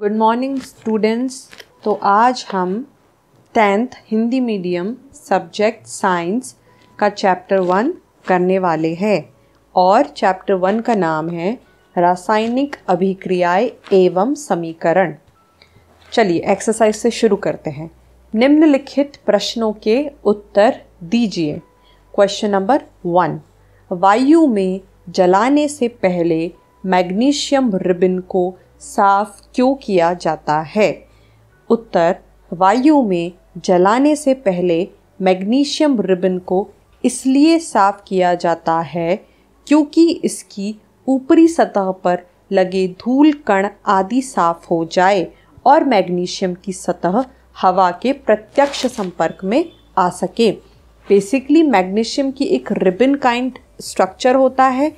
Good morning students तो आज हम tenth Hindi medium subject science का चैप्टर वन करने वाले हैं और चैप्टर वन का नाम है रासायनिक अभिक्रियाएं एवं समीकरण चलिए एक्सरसाइज से शुरू करते हैं निम्नलिखित प्रश्नों के उत्तर दीजिए क्वेश्चन नंबर वन वायु में जलाने से पहले मैग्नीशियम रिबिन को साफ क्यों किया जाता है उत्तर वायु में जलाने से पहले मैग्नीशियम रिबन को इसलिए साफ किया जाता है क्योंकि इसकी ऊपरी सतह पर लगे धूल कण आदि साफ हो जाए और मैग्नीशियम की सतह हवा के प्रत्यक्ष संपर्क में आ सके बेसिकली मैग्नीशियम की एक रिबन काइंड स्ट्रक्चर होता है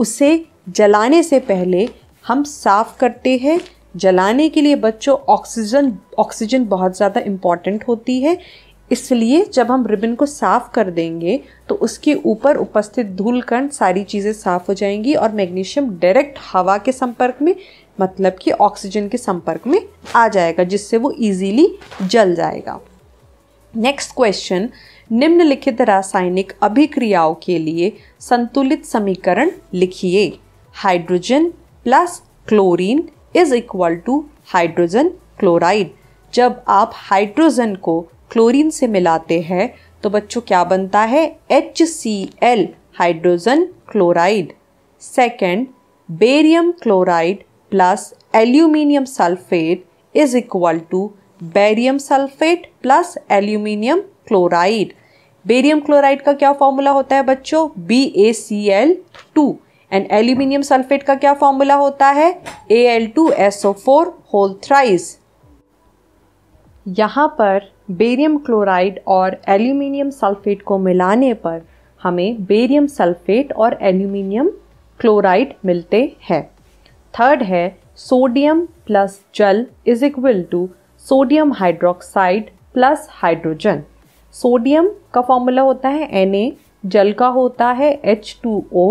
उसे जलाने से पहले हम साफ़ करते हैं जलाने के लिए बच्चों ऑक्सीजन ऑक्सीजन बहुत ज़्यादा इम्पॉर्टेंट होती है इसलिए जब हम रिबन को साफ़ कर देंगे तो उसके ऊपर उपस्थित धूल कण सारी चीज़ें साफ़ हो जाएंगी और मैग्नीशियम डायरेक्ट हवा के संपर्क में मतलब कि ऑक्सीजन के संपर्क में आ जाएगा जिससे वो इजीली जल जाएगा नेक्स्ट क्वेश्चन निम्नलिखित रासायनिक अभिक्रियाओं के लिए संतुलित समीकरण लिखिए hydrogen plus chlorine is equal to hydrogen chloride जब आप हाइड्रोजन को क्लोरीन से मिलाते हैं तो बच्चों क्या बनता है H C L hydrogen chloride second barium chloride plus aluminium sulphate is equal to barium sulphate plus aluminium chloride barium chloride का क्या फॉर्मूला होता है बच्चों B A C L two and aluminium sulphate का क्या फॉर्मूला होता है A L two S O four whole thrice यहाँ पर बेरियम क्लोराइड और एल्यूमिनियम सल्फेट को मिलाने पर हमें बेरियम सल्फेट और एल्यूमिनियम क्लोराइड मिलते हैं थर्ड है सोडियम प्लस जल is equal to sodium hydroxide plus hydrogen sodium का फॉर्मूला होता है Na, जल का होता है H2O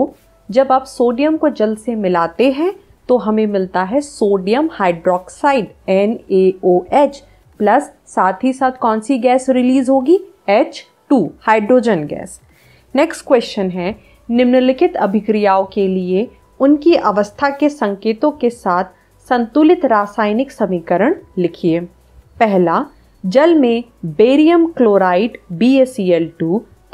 जब आप सोडियम को जल से मिलाते हैं तो हमें मिलता है sodium hydroxide N A O H plus साथ ही साथ कौन सी गैस रिलीज होगी H two hydrogen gas next question है निम्नलिखित अभिक्रियाओं के लिए उनकी अवस्था के संकेतों के साथ संतुलित रासायनिक समीकरण लिखिए पहला जल में बेरियम क्लोराइड बी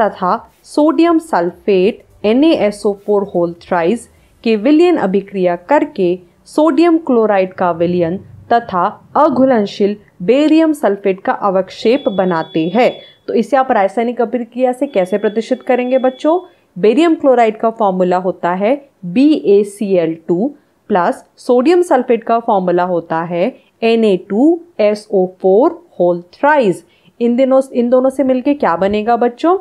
तथा sodium sulphate NaSO4 whole thrice के विलयन अभिक्रिया करके सोडियम क्लोराइड का विलयन तथा अघुलनशील बेरियम सल्फेट का अवक्षेप बनाते हैं तो इसे आप रासायनिक अभिक्रिया से कैसे प्रदर्शित करेंगे बच्चों बेरियम क्लोराइड का फॉर्मूला होता है B A C L two plus sodium sulphate का फॉर्मूला होता है N A two S O four whole thrice इन दिनों इन दोनों से मिलके क्या बनेगा बच्चों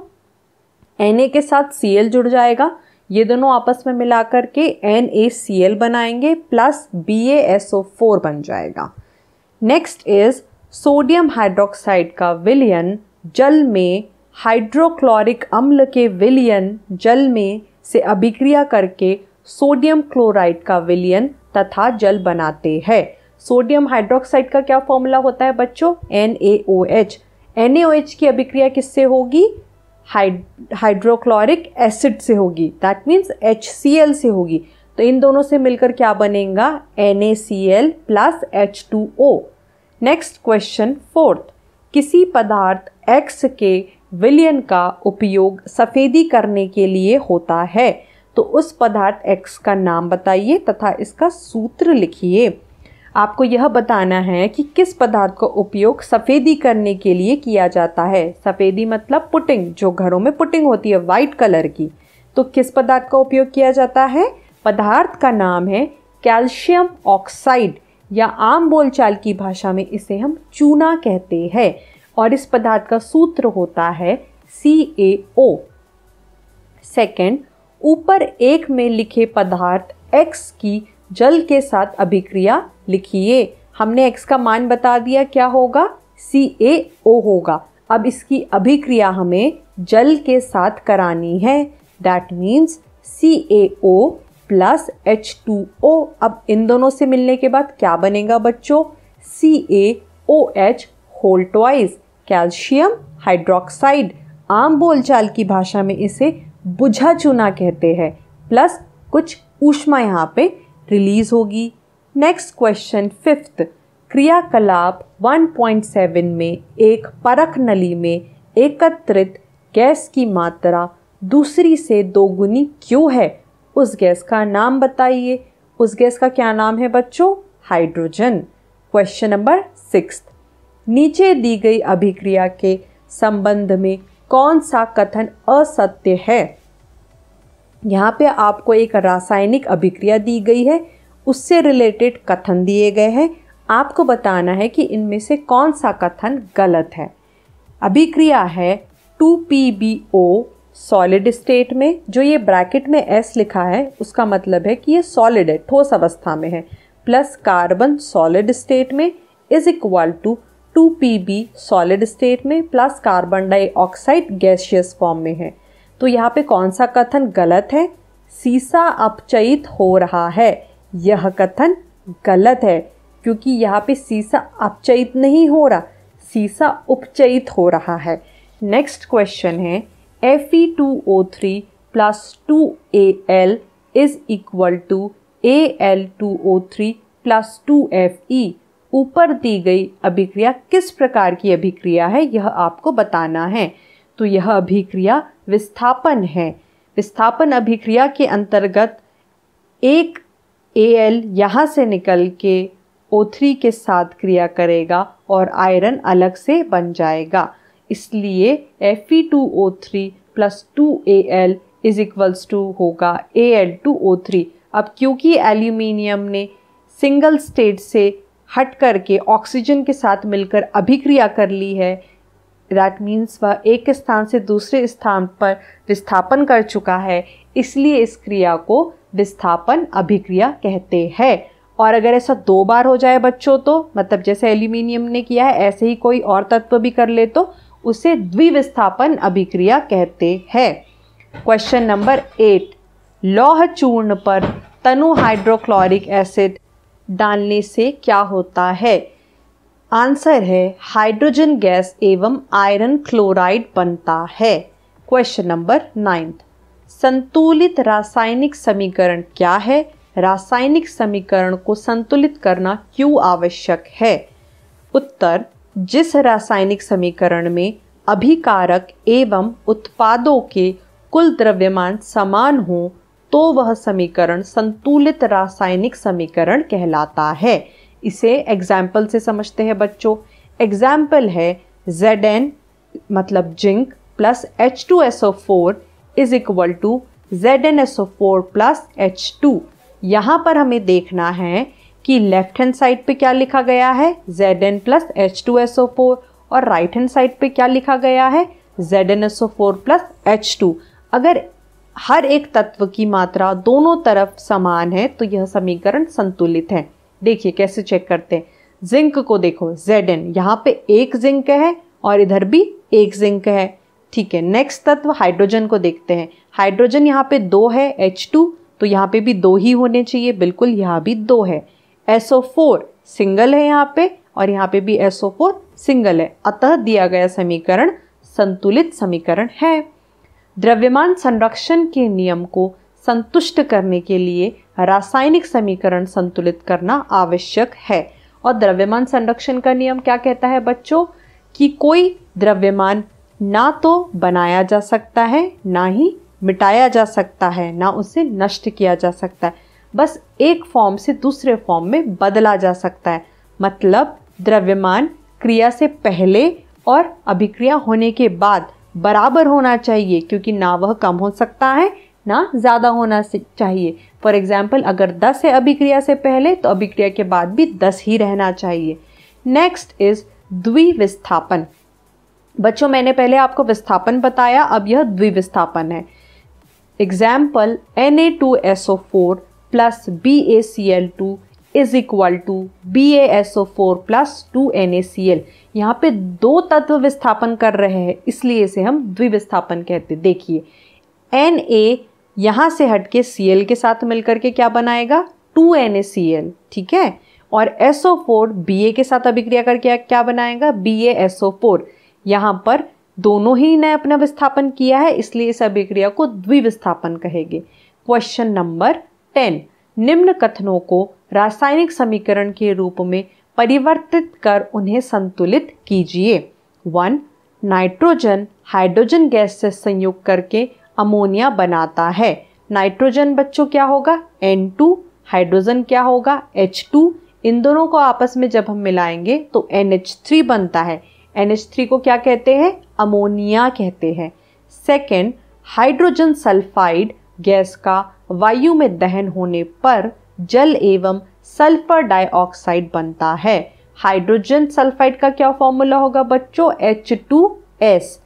एन के साथ सी जुड़ जाएगा ये दोनों आपस में मिलाकर के एन ए सी एल बनाएंगे plus B A S O four बन जाएगा नेक्स्ट इज सोडियम हाइड्रोक्साइड का विलियन जल में हाइड्रोक्लोरिक अम्ल के विलियन जल में से अभिक्रिया करके सोडियम क्लोराइड का विलियन तथा जल बनाते हैं सोडियम हाइड्रोक्साइड का क्या फॉर्मूला होता है बच्चों N A O H N H की अभिक्रिया किससे होगी हाइड्रोक्लोरिक एसिड से होगी दैट मीन्स एच से होगी तो इन दोनों से मिलकर क्या बनेगा N A C L plus H two O next question fourth किसी पदार्थ एक्स के विलियन का उपयोग सफ़ेदी करने के लिए होता है तो उस पदार्थ एक्स का नाम बताइए तथा इसका सूत्र लिखिए आपको यह बताना है कि किस पदार्थ का उपयोग सफ़ेदी करने के लिए किया जाता है सफ़ेदी मतलब पुटिंग जो घरों में पुटिंग होती है वाइट कलर की तो किस पदार्थ का उपयोग किया जाता है पदार्थ का नाम है कैल्शियम ऑक्साइड या आम बोलचाल की भाषा में इसे हम चूना कहते हैं और इस पदार्थ का सूत्र होता है सी ए ओ सेकेंड ऊपर एक में लिखे पदार्थ एक्स की जल के साथ अभिक्रिया लिखिए हमने एक्स का मान बता दिया क्या होगा सी ए ओ होगा अब इसकी अभिक्रिया हमें जल के साथ करानी है that means C A O plus H two O अब इन दोनों से मिलने के बाद क्या बनेगा बच्चों C A O H whole twice calcium hydroxide आम बोलचाल की भाषा में इसे बुझा चूना कहते हैं प्लस कुछ ऊष्मा यहाँ पे रिलीज होगी नेक्स्ट क्वेश्चन फिफ्थ क्रियाकलाप 1.7 में एक परख नली में एकत्रित गैस की मात्रा दूसरी से दोगुनी क्यों है उस गैस का नाम बताइए उस गैस का क्या नाम है बच्चों हाइड्रोजन क्वेश्चन नंबर सिक्स नीचे दी गई अभिक्रिया के संबंध में कौन सा कथन असत्य है यहाँ पे आपको एक रासायनिक अभिक्रिया दी गई है उससे रिलेटेड कथन दिए गए हैं आपको बताना है कि इनमें से कौन सा कथन गलत है अभिक्रिया है two P B O solid state में जो ये ब्रैकेट में एस लिखा है उसका मतलब है कि ये सॉलिड है ठोस अवस्था में है प्लस कार्बन सॉलिड स्टेट में is equal to two P B solid state में plus carbon dioxide gaseous form में है तो यहाँ पे कौन सा कथन गलत है सीसा अपचयित हो रहा है यह कथन गलत है क्योंकि यहाँ पे सीसा अपचयित नहीं हो रहा सीसा उपचयित हो रहा है नेक्स्ट क्वेश्चन है F E two O three plus two A L is equal to A L two O three plus two F E ऊपर दी गई अभिक्रिया किस प्रकार की अभिक्रिया है यह आपको बताना है तो यह अभिक्रिया विस्थापन है विस्थापन अभिक्रिया के अंतर्गत एक ए एल यहाँ से निकल के ओ थ्री के साथ क्रिया करेगा और आयरन अलग से बन जाएगा इसलिए F E two O three plus two A L is equals to होगा A L two O three अब क्योंकि एल्यूमिनियम ने सिंगल स्टेट से हट करके ऑक्सीजन के साथ मिलकर अभिक्रिया कर ली है दैट मीन्स वह एक स्थान से दूसरे स्थान पर विस्थापन कर चुका है इसलिए इस क्रिया को विस्थापन अभिक्रिया कहते हैं और अगर ऐसा दो बार हो जाए बच्चों तो मतलब जैसे एल्यूमिनियम ने किया है ऐसे ही कोई और तत्व भी कर ले तो उसे द्विविस्थापन अभिक्रिया कहते हैं क्वेश्चन नंबर एट लौह चूर्ण पर तनु हाइड्रोक्लोरिक एसिड डालने से क्या होता है आंसर है हाइड्रोजन गैस एवं आयरन क्लोराइड बनता है क्वेश्चन नंबर नाइन्थ संतुलित रासायनिक समीकरण क्या है रासायनिक समीकरण को संतुलित करना क्यों आवश्यक है उत्तर जिस रासायनिक समीकरण में अभिकारक एवं उत्पादों के कुल द्रव्यमान समान हो तो वह समीकरण संतुलित रासायनिक समीकरण कहलाता है इसे एग्जाम्पल से समझते हैं बच्चों एग्जाम्पल है जेड एन मतलब zinc plus H two S O four is equal to Z N S O four plus H two यहाँ पर हमें देखना है कि लेफ्ट हैंड साइड पे क्या लिखा गया है Z N plus H two S O four और राइट हैंड साइड पे क्या लिखा गया है Z N S O four plus H two अगर हर एक तत्व की मात्रा दोनों तरफ समान है तो यह समीकरण संतुलित है देखिए कैसे चेक करते हैं जिंक को देखो जेड एन यहाँ पे एक जिंक है और इधर भी एक जिंक है ठीक है नेक्स्ट तत्व हाइड्रोजन को देखते हैं हाइड्रोजन यहाँ पे दो है एच टू तो यहाँ पे भी दो ही होने चाहिए बिल्कुल यहाँ भी दो है एसओ फोर सिंगल है यहाँ पे और यहाँ पे भी एसओ फोर सिंगल है अतः दिया गया समीकरण संतुलित समीकरण है द्रव्यमान संरक्षण के नियम को संतुष्ट करने के लिए रासायनिक समीकरण संतुलित करना आवश्यक है और द्रव्यमान संरक्षण का नियम क्या कहता है बच्चों कि कोई द्रव्यमान ना तो बनाया जा सकता है ना ही मिटाया जा सकता है ना उसे नष्ट किया जा सकता है बस एक फॉर्म से दूसरे फॉर्म में बदला जा सकता है मतलब द्रव्यमान क्रिया से पहले और अभिक्रिया होने के बाद बराबर होना चाहिए क्योंकि ना वह कम हो सकता है ना ज़्यादा होना चाहिए फॉर एग्ज़ाम्पल अगर 10 है अभिक्रिया से पहले तो अभिक्रिया के बाद भी 10 ही रहना चाहिए नेक्स्ट इज द्विविस्थापन बच्चों मैंने पहले आपको विस्थापन बताया अब यह द्विविस्थापन है example N A two S O four plus B A C L two is equal to B A S O four plus two N A C L यहाँ पे दो तत्व विस्थापन कर रहे हैं इसलिए इसे हम द्विविस्थापन कहते देखिए एन ए यहाँ से हट के सी एल के साथ मिलकर के क्या बनाएगा two N A C L ठीक है और S O four B A के साथ अभिक्रिया करके क्या बनाएगा B A S O four यहाँ पर दोनों ही ने अपना विस्थापन किया है इसलिए इस अभिक्रिया को द्विविस्थापन कहेंगे क्वेश्चन नंबर टेन निम्न कथनों को रासायनिक समीकरण के रूप में परिवर्तित कर उन्हें संतुलित कीजिए वन नाइट्रोजन हाइड्रोजन गैस से संयुक्त करके अमोनिया बनाता है नाइट्रोजन बच्चों क्या होगा N2 हाइड्रोजन क्या होगा H2 इन दोनों को आपस में जब हम मिलाएंगे तो NH3 बनता है NH3 को क्या कहते हैं अमोनिया कहते हैं सेकेंड हाइड्रोजन सल्फाइड गैस का वायु में दहन होने पर जल एवं सल्फर डाइऑक्साइड बनता है हाइड्रोजन सल्फाइड का क्या फॉर्मूला होगा बच्चों H2S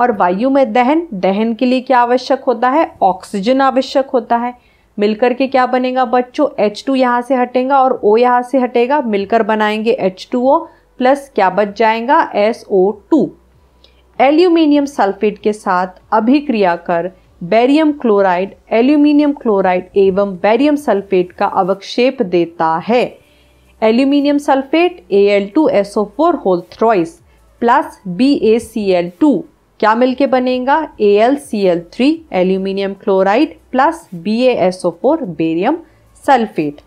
और वायु में दहन दहन के लिए क्या आवश्यक होता है ऑक्सीजन आवश्यक होता है मिलकर के क्या बनेगा बच्चों एच टू यहाँ से हटेगा और ओ यहाँ से हटेगा मिलकर बनाएंगे एच टू ओ प्लस क्या बच जाएगा टू एल्यूमिनियम सल्फेट के साथ अभिक्रिया कर बैरियम क्लोराइड एल्यूमिनियम क्लोराइड एवं बैरियम सल्फेट का अवक्षेप देता है aluminium sulphate A L two S O four whole thrice plus B A C L two क्या मिलके बनेगा A L C L three aluminium chloride plus B S O four barium sulphate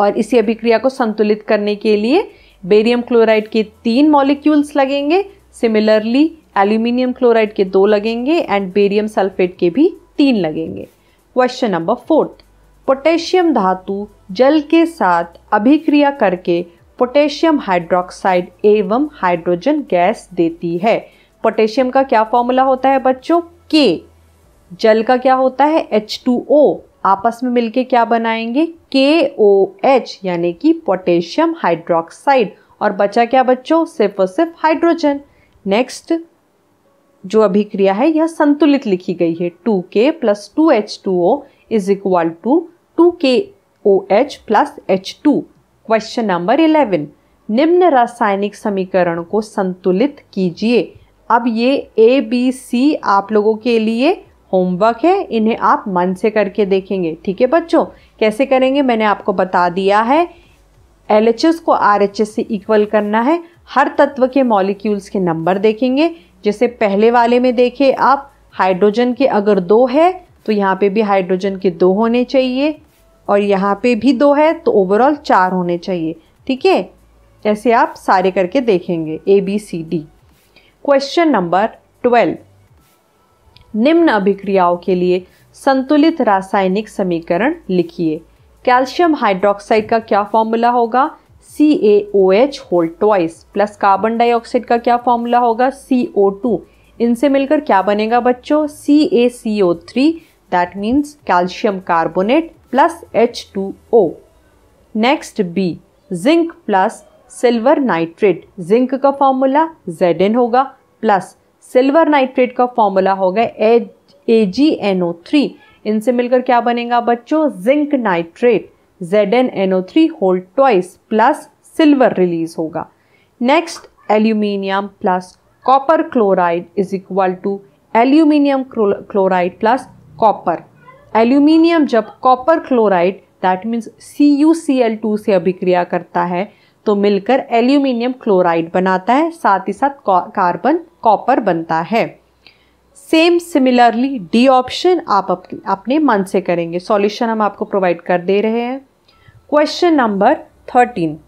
और इसी अभिक्रिया को संतुलित करने के लिए बेरियम क्लोराइड के तीन मॉलिक्यूल्स लगेंगे सिमिलरली एल्यूमिनियम क्लोराइड के दो लगेंगे एंड बेरियम सल्फेट के भी तीन लगेंगे क्वेश्चन नंबर फोर्थ पोटेशियम धातु जल के साथ अभिक्रिया करके पोटेशियम हाइड्रोक्साइड एवं हाइड्रोजन गैस देती है पोटेशियम का क्या फॉर्मूला होता है बच्चों के जल का क्या होता है एच टू ओ आपस में मिलके क्या बनाएंगे के ओ एच यानी कि पोटेशियम हाइड्रोक्साइड और बचा क्या बच्चों सिर्फ और सिर्फ हाइड्रोजन नेक्स्ट जो अभिक्रिया है यह संतुलित लिखी गई है two K plus two H two O is equal to two K O H plus H two question number eleven निम्न रासायनिक समीकरण को संतुलित कीजिए अब ये ए बी सी आप लोगों के लिए होमवर्क है इन्हें आप मन से करके देखेंगे ठीक है बच्चों कैसे करेंगे मैंने आपको बता दिया है एल को आर से इक्वल करना है हर तत्व के मॉलिक्यूल्स के नंबर देखेंगे जैसे पहले वाले में देखे आप हाइड्रोजन के अगर दो है तो यहाँ पे भी हाइड्रोजन के दो होने चाहिए और यहाँ पे भी दो है तो ओवरऑल चार होने चाहिए ठीक है ऐसे आप सारे करके देखेंगे A B C D question number twelve निम्न अभिक्रियाओं के लिए संतुलित रासायनिक समीकरण लिखिए कैल्शियम हाइड्रोक्साइड का क्या फॉर्मूला होगा C A O H whole twice plus carbon dioxide का क्या फॉर्मूला होगा सी ओ टू इनसे मिलकर क्या बनेगा बच्चों C A C O three that means calcium carbonate plus H two O next B zinc plus silver nitrate zinc का formula Z होगा प्लस सिल्वर नाइट्रेट का फॉर्मूला होगा A G N O three इनसे मिलकर क्या बनेगा बच्चों zinc nitrate Z N N O three whole twice plus silver release होगा next aluminium plus copper chloride is equal to aluminium chloride plus copper aluminium जब copper chloride that means C U C L two से अभिक्रिया करता है तो मिलकर aluminium chloride बनाता है साथ ही साथ कार्बन कॉपर बनता है सेम सिमिलरली डी ऑप्शन आप अपने मन से करेंगे सॉल्यूशन हम आपको प्रोवाइड कर दे रहे हैं क्वेश्चन नंबर थर्टीन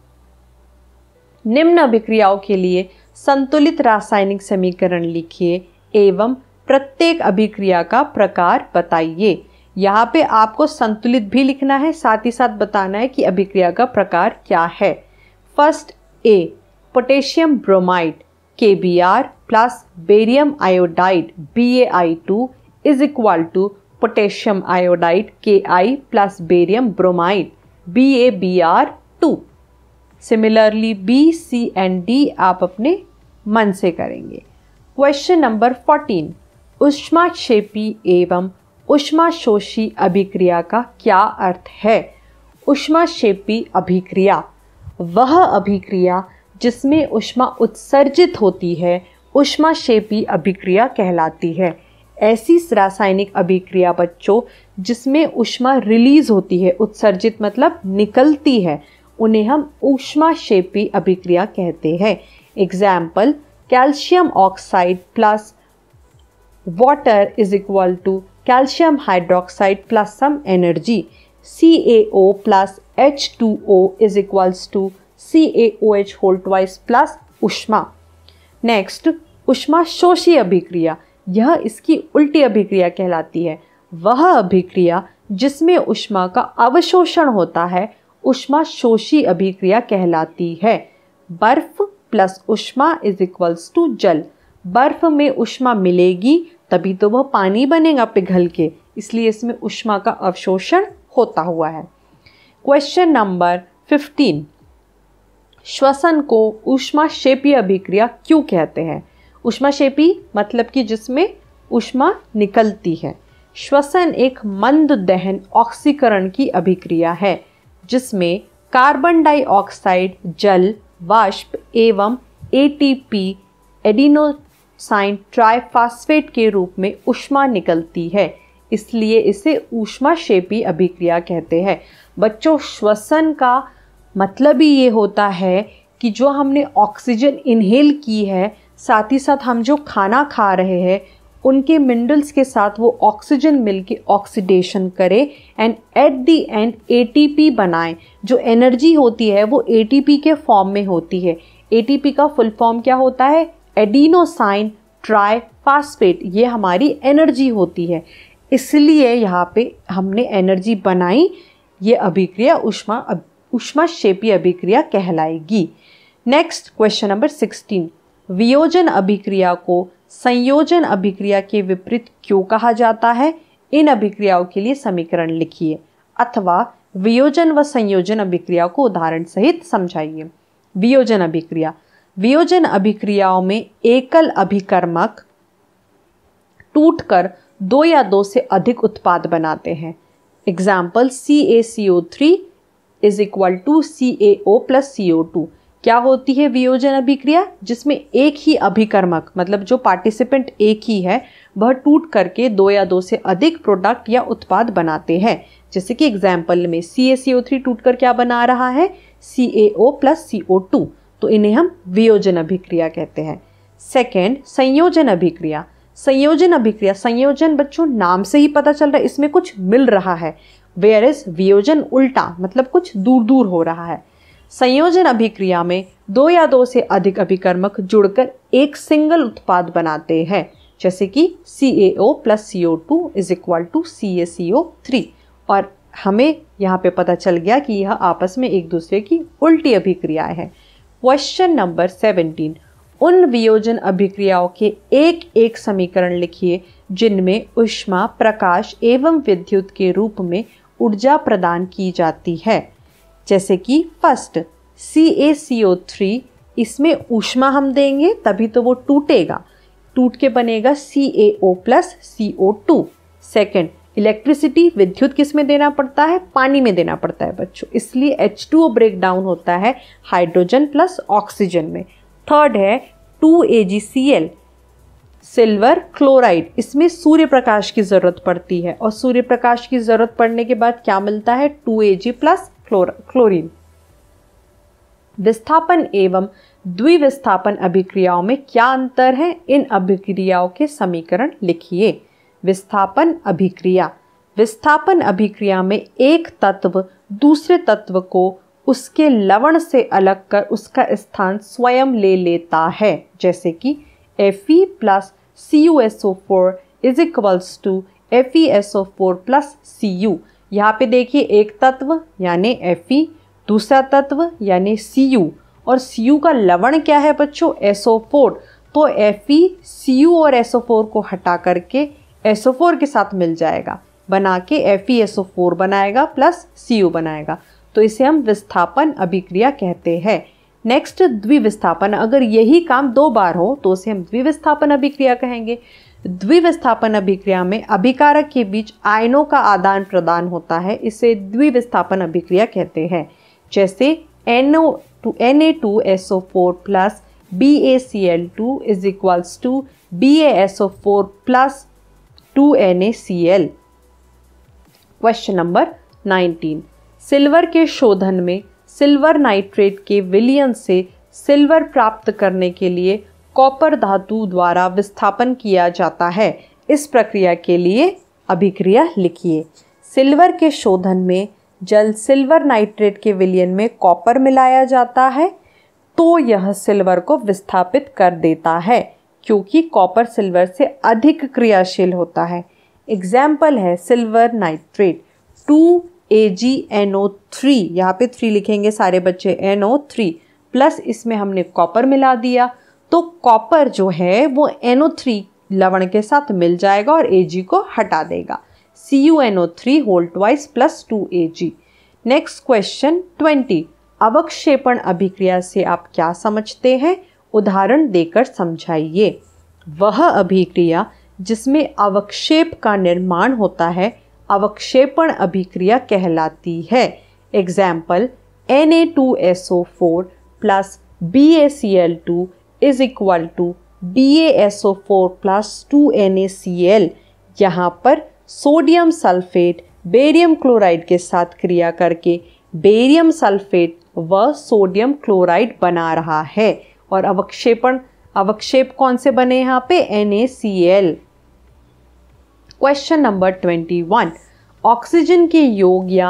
निम्न अभिक्रियाओं के लिए संतुलित रासायनिक समीकरण लिखिए एवं प्रत्येक अभिक्रिया का प्रकार बताइए यहाँ पे आपको संतुलित भी लिखना है साथ ही साथ बताना है कि अभिक्रिया का प्रकार क्या है first A potassium bromide K B R plus barium iodide B A I two is equal to potassium iodide K I plus barium bromide B A B R two similarly B C and D आप अपने मन से करेंगे question number fourteen उष्मा क्षेपी एवं उष्मा शोषी अभिक्रिया का क्या अर्थ है उष्मा अभिक्रिया वह अभिक्रिया जिसमें उष्मा उत्सर्जित होती है उष्मा शेपी अभिक्रिया कहलाती है ऐसी रासायनिक अभिक्रिया बच्चों जिसमें उष्मा रिलीज होती है उत्सर्जित मतलब निकलती है उन्हें हम उष्मा शेपी अभिक्रिया कहते हैं example calcium oxide plus water is equal to calcium hydroxide plus some energy C A O plus H is equals to C A O H whole twice plus उष्मा नेक्स्ट उष्मा शोषी अभिक्रिया यह इसकी उल्टी अभिक्रिया कहलाती है वह अभिक्रिया जिसमें उष्मा का अवशोषण होता है उष्मा शोषी अभिक्रिया कहलाती है बर्फ प्लस उष्मा इज इक्वल्स टू जल बर्फ में उष्मा मिलेगी तभी तो वह पानी बनेगा पिघल के इसलिए इसमें उष्मा का अवशोषण होता हुआ है क्वेश्चन नंबर फिफ्टीन श्वसन को शेपी अभिक्रिया क्यों कहते हैं ऊष्माशेपी मतलब कि जिसमें उष्मा निकलती है श्वसन एक मंद दहन ऑक्सीकरण की अभिक्रिया है जिसमें कार्बन डाइऑक्साइड जल वाष्प एवं एटीपी एडिनोसाइन ट्राइफास्फेट के रूप में उष्मा निकलती है इसलिए इसे ऊष्माशेपी अभिक्रिया कहते हैं बच्चों श्वसन का मतलब ही ये होता है कि जो हमने ऑक्सीजन इनहेल की है साथ ही साथ हम जो खाना खा रहे हैं उनके मिनरल्स के साथ वो ऑक्सीजन मिलके ऑक्सीडेशन करे and at the end ATP बनाए जो एनर्जी होती है वो एटीपी के फॉर्म में होती है एटीपी का फुल फॉर्म क्या होता है एडीनोसाइन ट्राई फास्फेट ये हमारी एनर्जी होती है इसलिए यहाँ पे हमने एनर्जी बनाई ये अभिक्रिया उष्मा उष्मा शेपी अभिक्रिया कहलाएगी नेक्स्ट क्वेश्चन नंबर सिक्सटीन वियोजन अभिक्रिया को संयोजन अभिक्रिया के विपरीत क्यों कहा जाता है इन अभिक्रियाओं के लिए समीकरण लिखिए अथवा वियोजन व संयोजन अभिक्रिया को उदाहरण सहित समझाइए वियोजन अभिक्रिया वियोजन अभिक्रियाओं में एकल अभिकर्मक टूटकर दो या दो से अधिक उत्पाद बनाते हैं example C A C O three is equal to C A O plus C O two क्या होती है वियोजन अभिक्रिया जिसमें एक ही अभिकर्मक मतलब जो पार्टिसिपेंट एक ही है वह टूट करके दो या दो से अधिक प्रोडक्ट या उत्पाद बनाते हैं जैसे कि एग्जाम्पल में सी ए सी ओ थ्री टूट कर क्या बना रहा है सी A O plus C O to तो इन्हें हम वियोजन अभिक्रिया कहते हैं सेकेंड संयोजन अभिक्रिया संयोजन अभिक्रिया संयोजन बच्चों नाम से ही पता चल रहा है इसमें कुछ मिल रहा है वेयर इज वियोजन उल्टा मतलब कुछ दूर दूर हो रहा है संयोजन अभिक्रिया में दो या दो से अधिक अभिकर्मक जुड़कर एक सिंगल उत्पाद बनाते हैं जैसे कि C A O plus C O two is equal to C A C O three और हमें यहाँ पे पता चल गया कि यह आपस में एक दूसरे की उल्टी अभिक्रियाएं हैं क्वेश्चन नंबर सेवेंटीन उन वियोजन अभिक्रियाओं के एक एक समीकरण लिखिए जिनमें उष्मा प्रकाश एवं विद्युत के रूप में ऊर्जा प्रदान की जाती है जैसे कि first C A C O three इसमें ऊष्मा हम देंगे तभी तो वो टूटेगा टूट के बनेगा C A O plus C O two second electricity विद्युत किस में देना पड़ता है पानी में देना पड़ता है बच्चों इसलिए H two O break down होता है हाइड्रोजन प्लस ऑक्सीजन में थर्ड है two A G C L silver chloride इसमें सूर्य प्रकाश की ज़रूरत पड़ती है और सूर्य प्रकाश की ज़रूरत पड़ने के बाद क्या मिलता है two A G plus chlorine विस्थापन एवं द्विविस्थापन अभिक्रियाओं में क्या अंतर है इन अभिक्रियाओं के समीकरण लिखिए विस्थापन अभिक्रिया विस्थापन अभिक्रिया में एक तत्व दूसरे तत्व को उसके लवण से अलग कर उसका स्थान स्वयं ले लेता है जैसे कि F E plus C U S O four is equals to F E S O four plus C U यहाँ पे देखिए एक तत्व यानी एफ ई दूसरा तत्व यानी सी यू और सी यू का लवण क्या है बच्चों एस ओ फोर तो एफ ई सी यू और एस ओ फोर को हटा करके एस ओ फोर के साथ मिल जाएगा बना के F E S O four बनाएगा प्लस सी यू बनाएगा तो इसे हम विस्थापन अभिक्रिया कहते हैं नेक्स्ट द्विविस्थापन अगर यही काम दो बार हो तो उसे हम द्विविस्थापन अभिक्रिया कहेंगे द्विविस्थापन अभिक्रिया में अभिकारक के बीच आयनों का आदान प्रदान होता है इसे द्विविस्थापन अभिक्रिया कहते हैं जैसे NO two N A two S O four plus B A C L two is equals to B A S O four plus two N A C L question number nineteen silver के शोधन में silver nitrate के विलियन से silver प्राप्त करने के लिए copper धातु द्वारा विस्थापन किया जाता है इस प्रक्रिया के लिए अभिक्रिया लिखिए सिल्वर के शोधन में जल सिल्वर नाइट्रेट के विलियन में कॉपर मिलाया जाता है तो यह सिल्वर को विस्थापित कर देता है क्योंकि कॉपर सिल्वर से अधिक क्रियाशील होता है एग्जाम्पल है silver nitrate two A G N O three यहाँ पे थ्री लिखेंगे सारे बच्चे एन ओ थ्री प्लस इसमें हमने कॉपर मिला दिया तो कॉपर जो है वो एन ओ थ्री लवण के साथ मिल जाएगा और ए जी को हटा देगा C U N O three whole twice plus two A G next question twenty अवक्षेपण अभिक्रिया से आप क्या समझते हैं उदाहरण देकर समझाइए वह अभिक्रिया जिसमें अवक्षेप का निर्माण होता है अवक्षेपण अभिक्रिया कहलाती है example N A two S O four plus B A C L two is equal to B A S O four plus two N A C L यहाँ पर सोडियम सल्फेट बेरियम क्लोराइड के साथ क्रिया करके barium sulphate व sodium chloride बना रहा है और अवक्षेपण अवक्षेप कौन से बने यहाँ पे N A C L question number twenty one oxygen के योग या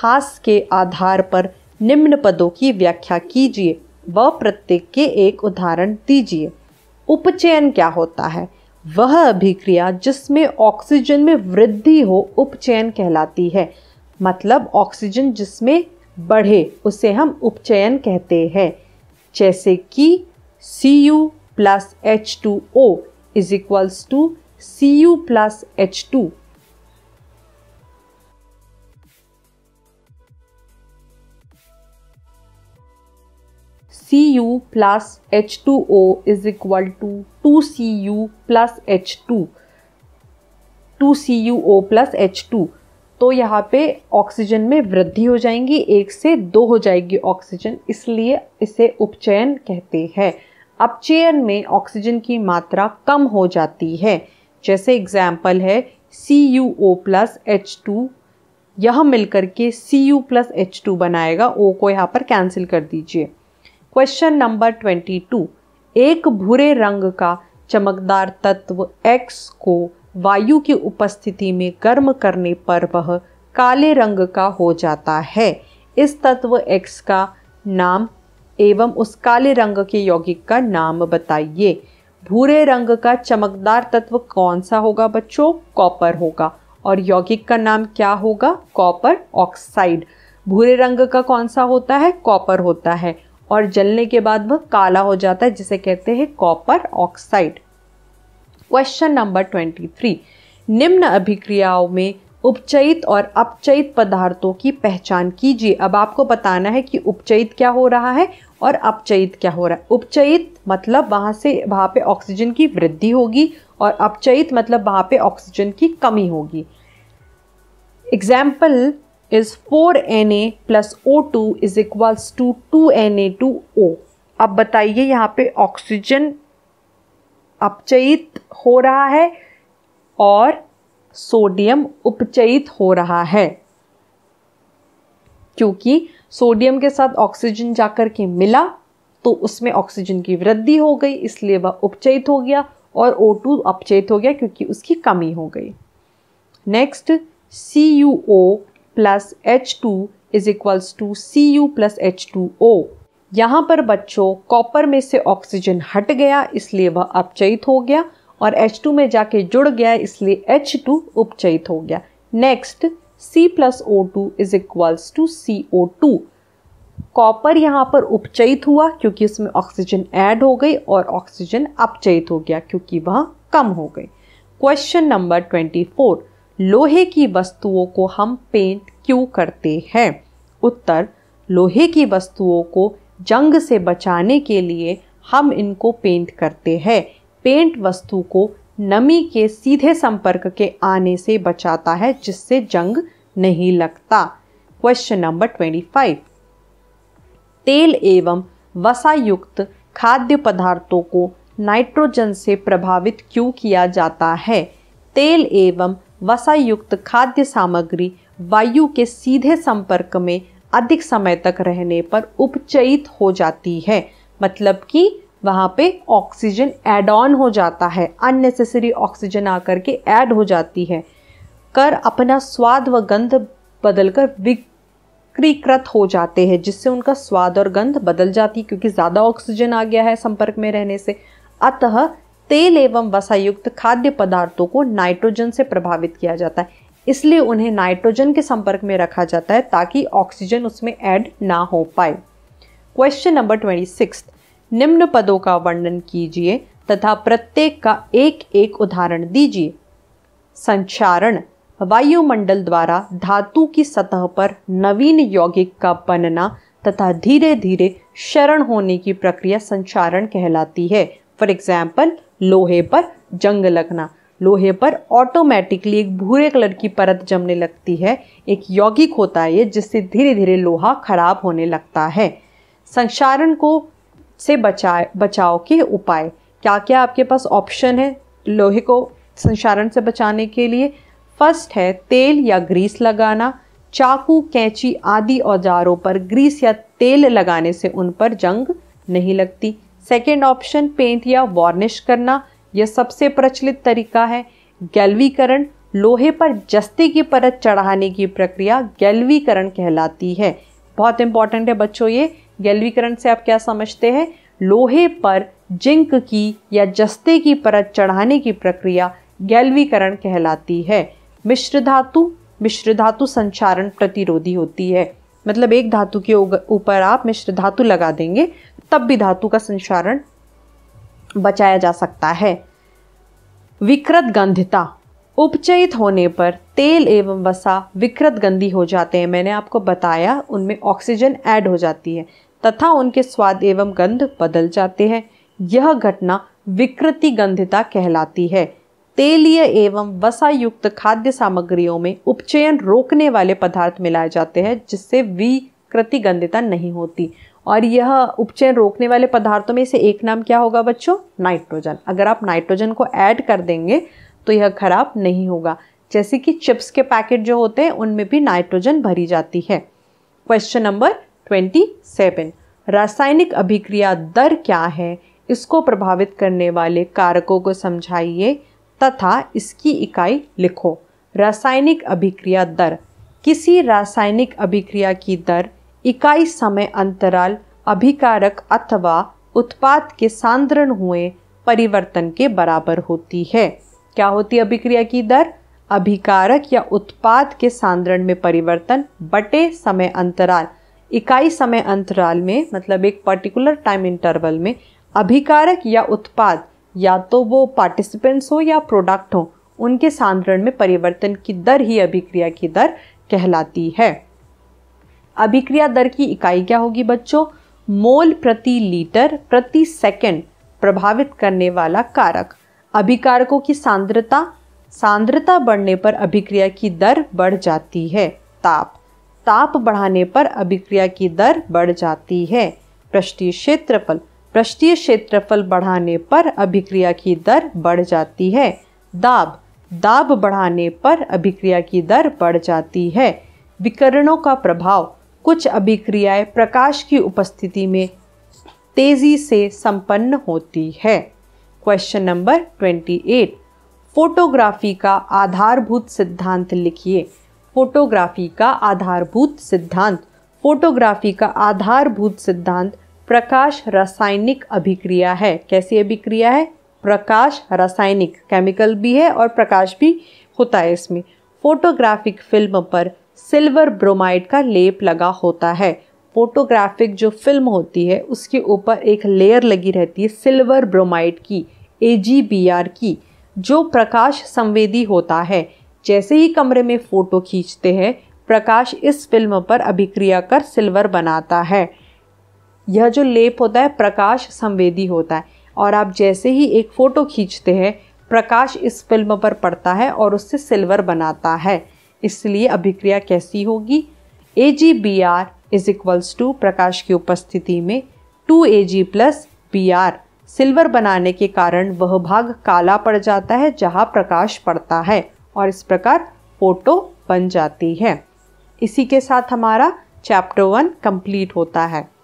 हास के आधार पर निम्न पदों की व्याख्या कीजिए व प्रत्येक के एक उदाहरण दीजिए उपचयन क्या होता है वह अभिक्रिया जिसमें ऑक्सीजन में वृद्धि हो उपचयन कहलाती है मतलब ऑक्सीजन जिसमें बढ़े उसे हम उपचयन कहते हैं जैसे कि C U plus H two O is equals to Cu plus H2. Cu plus H2O is equal to 2Cu plus H2 2CuO plus H2 तो यहाँ पे ऑक्सीजन में वृद्धि हो जाएंगी एक से दो हो जाएगी ऑक्सीजन इसलिए इसे उपचयन कहते हैं अपचयन में ऑक्सीजन की मात्रा कम हो जाती है जैसे एग्जाम्पल है C U O plus H two यह मिलकर के C U plus H two बनाएगा ओ को यहाँ पर कैंसिल कर दीजिए क्वेश्चन नंबर ट्वेंटी टू एक भूरे रंग का चमकदार तत्व एक्स को वायु की उपस्थिति में गर्म करने पर वह काले रंग का हो जाता है इस तत्व एक्स का नाम एवं उस काले रंग के यौगिक का नाम बताइए भूरे रंग का चमकदार तत्व कौन सा होगा बच्चों कॉपर होगा और यौगिक का नाम क्या होगा कॉपर ऑक्साइड भूरे रंग का कौन सा होता है कॉपर होता है और जलने के बाद वह काला हो जाता है जिसे कहते हैं copper oxide question number twenty three निम्न अभिक्रियाओं में उपचयित और अपचयित पदार्थों की पहचान कीजिए अब आपको बताना है कि उपचयित क्या हो रहा है और अपचयित क्या हो रहा है उपचयित मतलब वहाँ से वहाँ पे ऑक्सीजन की वृद्धि होगी और अपचयित मतलब वहाँ पे ऑक्सीजन की कमी होगी example is four N A plus O two is equals to two N A two O अब बताइए यहाँ पे ऑक्सीजन अपचयित हो रहा है और सोडियम उपचयित हो रहा है क्योंकि सोडियम के साथ ऑक्सीजन जाकर के मिला तो उसमें ऑक्सीजन की वृद्धि हो गई इसलिए वह उपचयित हो गया और O2 अपचयित हो गया क्योंकि उसकी कमी हो गई next C U O plus H two is equals to C U plus H two O यहाँ पर बच्चों कॉपर में से ऑक्सीजन हट गया इसलिए वह अपचयित हो गया और H2 में जाके जुड़ गया इसलिए H2 उपचयित हो गया next C plus O two is equals to C O two copper यहाँ पर उपचयित हुआ क्योंकि इसमें ऑक्सीजन ऐड हो गई और ऑक्सीजन अपचयित हो गया क्योंकि वह कम हो गई क्वेश्चन नंबर ट्वेंटी फोर लोहे की वस्तुओं को हम पेंट क्यों करते हैं उत्तर लोहे की वस्तुओं को जंग से बचाने के लिए हम इनको पेंट करते हैं पेंट वस्तु को नमी के सीधे संपर्क के आने से बचाता है जिससे जंग नहीं लगता क्वेश्चन नंबर ट्वेंटी फाइव तेल एवं वसायुक्त खाद्य पदार्थों को नाइट्रोजन से प्रभावित क्यों किया जाता है तेल एवं वसायुक्त खाद्य सामग्री वायु के सीधे संपर्क में अधिक समय तक रहने पर उपचयित हो जाती है मतलब कि वहाँ पे ऑक्सीजन एड ऑन हो जाता है अननेसेसरी ऑक्सीजन आकर के ऐड हो जाती है कर अपना स्वाद व गंध बदल कर विक्रीकृत हो जाते हैं जिससे उनका स्वाद और गंध बदल जाती है क्योंकि ज़्यादा ऑक्सीजन आ गया है संपर्क में रहने से अतः तेल एवं वसायुक्त खाद्य पदार्थों को नाइट्रोजन से प्रभावित किया जाता है इसलिए उन्हें नाइट्रोजन के संपर्क में रखा जाता है ताकि ऑक्सीजन उसमें ऐड ना हो पाए क्वेश्चन नंबर ट्वेंटी सिक्स निम्न पदों का वर्णन कीजिए तथा प्रत्येक का एक एक उदाहरण दीजिए संचारण वायुमंडल द्वारा धातु की सतह पर नवीन यौगिक का बनना तथा धीरे धीरे शरण होने की प्रक्रिया संचारण कहलाती है फॉर एग्जाम्पल लोहे पर जंग लगना लोहे पर ऑटोमेटिकली एक भूरे कलर की परत जमने लगती है एक यौगिक होता है जिससे धीरे धीरे लोहा खराब होने लगता है संक्षारण को से बचाए बचाव के उपाय क्या क्या आपके पास ऑप्शन है लोहे को संसारण से बचाने के लिए फर्स्ट है तेल या ग्रीस लगाना चाकू कैंची आदि औजारों पर ग्रीस या तेल लगाने से उन पर जंग नहीं लगती सेकेंड ऑप्शन पेंट या वार्निश करना यह सबसे प्रचलित तरीका है गैल्वीकरण लोहे पर जस्ते की परत चढ़ाने की प्रक्रिया गैल्वीकरण कहलाती है बहुत इंपॉर्टेंट है बच्चों ये गैल्वीकरण से आप क्या समझते हैं लोहे पर जिंक की या जस्ते की परत चढ़ाने की प्रक्रिया गैल्वीकरण कहलाती है मिश्र धातु मिश्र धातु संचारण प्रतिरोधी होती है मतलब एक धातु के ऊपर आप मिश्र धातु लगा देंगे तब भी धातु का संचारण बचाया जा सकता है विकृत गंधता उपचयित होने पर तेल एवं वसा विकृत गंदी हो जाते हैं मैंने आपको बताया उनमें ऑक्सीजन ऐड हो जाती है तथा उनके स्वाद एवं गंध बदल जाते हैं यह घटना विकृति गंधता कहलाती है तेलीय एवं वसा युक्त खाद्य सामग्रियों में उपचयन रोकने वाले पदार्थ मिलाए जाते हैं जिससे विकृति गंधता नहीं होती और यह उपचयन रोकने वाले पदार्थों में से एक नाम क्या होगा बच्चों नाइट्रोजन अगर आप नाइट्रोजन को ऐड कर देंगे तो यह खराब नहीं होगा जैसे कि चिप्स के पैकेट जो होते हैं उनमें भी नाइट्रोजन भरी जाती है क्वेश्चन नंबर 27 रासायनिक अभिक्रिया दर क्या है इसको प्रभावित करने वाले कारकों को समझाइए तथा इसकी इकाई लिखो रासायनिक अभिक्रिया दर किसी रासायनिक अभिक्रिया की दर इकाई समय अंतराल अभिकारक अथवा उत्पाद के सांद्रण हुए परिवर्तन के बराबर होती है क्या होती है अभिक्रिया की दर अभिकारक या उत्पाद के सांद्रण में परिवर्तन बटे समय अंतराल इकाई समय अंतराल में मतलब एक पर्टिकुलर टाइम इंटरवल में अभिकारक या उत्पाद या तो वो पार्टिसिपेंट्स हो या प्रोडक्ट हो उनके सांद्रण में परिवर्तन की दर ही अभिक्रिया की दर कहलाती है अभिक्रिया दर की इकाई क्या होगी बच्चों मोल प्रति लीटर प्रति सेकंड प्रभावित करने वाला कारक अभिकारकों की सांद्रता सांद्रता बढ़ने पर अभिक्रिया की दर बढ़ जाती है ताप ताप बढ़ाने पर अभिक्रिया की दर बढ़ जाती है पृष्ठीय क्षेत्रफल पृष्ठीय क्षेत्रफल बढ़ाने पर अभिक्रिया की दर बढ़ जाती है दाब दाब बढ़ाने पर अभिक्रिया की दर बढ़ जाती है विकरणों का प्रभाव कुछ अभिक्रियाएं प्रकाश की उपस्थिति में तेजी से संपन्न होती है question number twenty eight photography का आधारभूत सिद्धांत लिखिए फोटोग्राफी का आधारभूत सिद्धांत फोटोग्राफी का आधारभूत सिद्धांत प्रकाश रासायनिक अभिक्रिया है कैसी अभिक्रिया है प्रकाश रासायनिक केमिकल भी है और प्रकाश भी होता है इसमें फोटोग्राफिक फिल्म पर सिल्वर ब्रोमाइड का लेप लगा होता है फोटोग्राफिक जो फिल्म होती है उसके ऊपर एक लेयर लगी रहती है सिल्वर ब्रोमाइड की ए की जो प्रकाश संवेदी होता है जैसे ही कमरे में फ़ोटो खींचते हैं प्रकाश इस फिल्म पर अभिक्रिया कर सिल्वर बनाता है यह जो लेप होता है प्रकाश संवेदी होता है और आप जैसे ही एक फ़ोटो खींचते हैं प्रकाश इस फिल्म पर पड़ता है और उससे सिल्वर बनाता है इसलिए अभिक्रिया कैसी होगी A G B R is equals to प्रकाश की उपस्थिति में two A G plus B R silver बनाने के कारण वह भाग काला पड़ जाता है जहाँ प्रकाश पड़ता है और इस प्रकार फोटो बन जाती है इसी के साथ हमारा चैप्टर वन कंप्लीट होता है